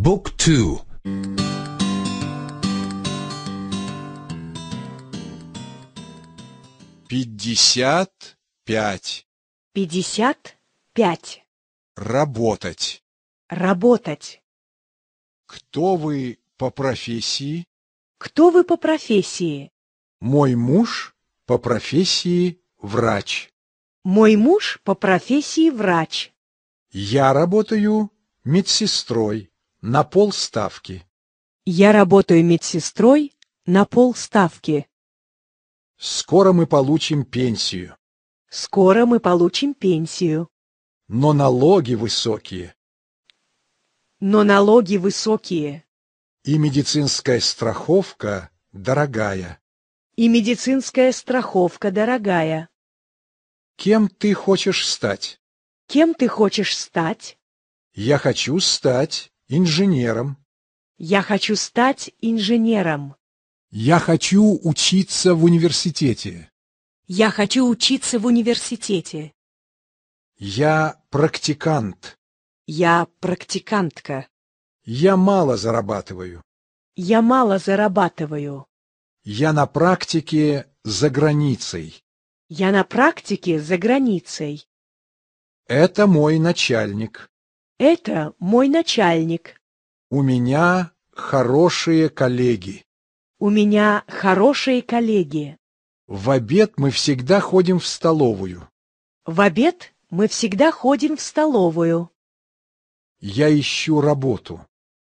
Book 2 55 55 Работать Работать Кто вы по профессии? Кто вы по профессии? Мой муж по профессии врач Мой муж по профессии врач Я работаю медсестрой на полставки. Я работаю медсестрой на полставки. Скоро мы получим пенсию. Скоро мы получим пенсию. Но налоги высокие. Но налоги высокие. И медицинская страховка дорогая. И медицинская страховка дорогая. Кем ты хочешь стать? Кем ты хочешь стать? Я хочу стать Инженером. Я хочу стать инженером. Я хочу учиться в университете. Я хочу учиться в университете. Я практикант. Я практикантка. Я мало зарабатываю. Я мало зарабатываю. Я на практике за границей. Я на практике за границей. Это мой начальник. Это мой начальник. У меня хорошие коллеги. У меня хорошие коллеги. В обед мы всегда ходим в столовую. В обед мы всегда ходим в столовую. Я ищу работу.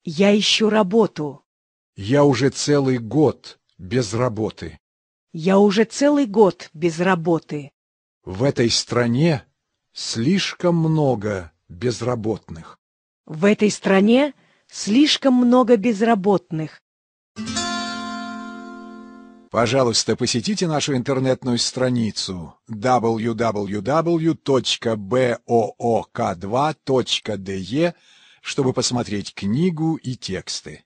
Я ищу работу. Я уже целый год без работы. Я уже целый год без работы. В этой стране слишком много безработных. В этой стране слишком много безработных. Пожалуйста, посетите нашу интернетную страницу www.book2.de, чтобы посмотреть книгу и тексты.